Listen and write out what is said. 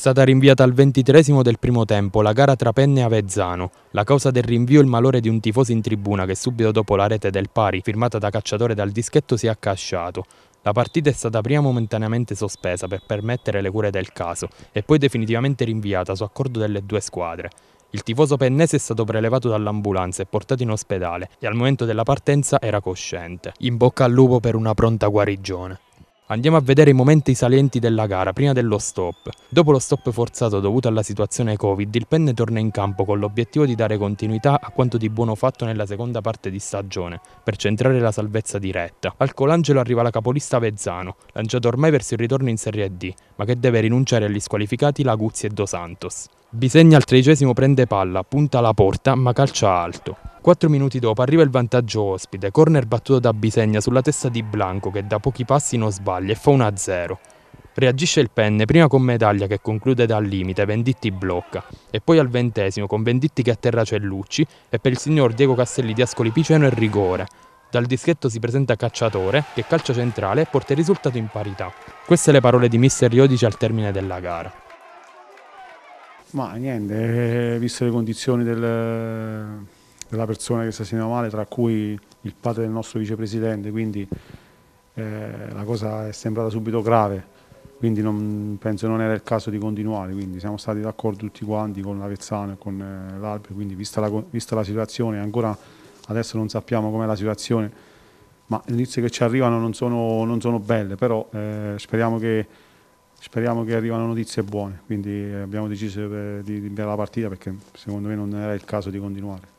stata rinviata al ventitresimo del primo tempo la gara tra Penne e Avezzano. La causa del rinvio è il malore di un tifoso in tribuna che subito dopo la rete del pari, firmata da cacciatore dal dischetto, si è accasciato. La partita è stata prima momentaneamente sospesa per permettere le cure del caso e poi definitivamente rinviata su accordo delle due squadre. Il tifoso pennese è stato prelevato dall'ambulanza e portato in ospedale e al momento della partenza era cosciente. In bocca al lupo per una pronta guarigione. Andiamo a vedere i momenti salienti della gara, prima dello stop. Dopo lo stop forzato dovuto alla situazione Covid, il Penne torna in campo con l'obiettivo di dare continuità a quanto di buono fatto nella seconda parte di stagione, per centrare la salvezza diretta. Al Colangelo arriva la capolista Vezzano, lanciato ormai verso il ritorno in Serie D, ma che deve rinunciare agli squalificati Laguzzi e Dos Santos. Bisegna al tredicesimo prende palla, punta la porta ma calcia alto. Quattro minuti dopo arriva il vantaggio ospite, corner battuto da Bisegna sulla testa di Blanco che da pochi passi non sbaglia e fa 1-0. Reagisce il penne prima con Medaglia che conclude dal limite, Venditti blocca, e poi al ventesimo con Venditti che atterra Cellucci e per il signor Diego Castelli di Ascoli Piceno il rigore. Dal dischetto si presenta Cacciatore che calcia centrale e porta il risultato in parità. Queste le parole di Mister Iodici al termine della gara. Ma niente, eh, viste le condizioni del, della persona che si sentiva male, tra cui il padre del nostro vicepresidente, quindi eh, la cosa è sembrata subito grave, quindi non, penso non era il caso di continuare, quindi siamo stati d'accordo tutti quanti con l'Avezzano e con eh, l'Alpe, quindi vista la, vista la, situazione, ancora adesso non sappiamo com'è la situazione, ma le notizie che ci arrivano non sono, non sono belle, però eh, speriamo che speriamo che arrivano notizie buone, quindi abbiamo deciso eh, di rinviare la partita perché secondo me non era il caso di continuare.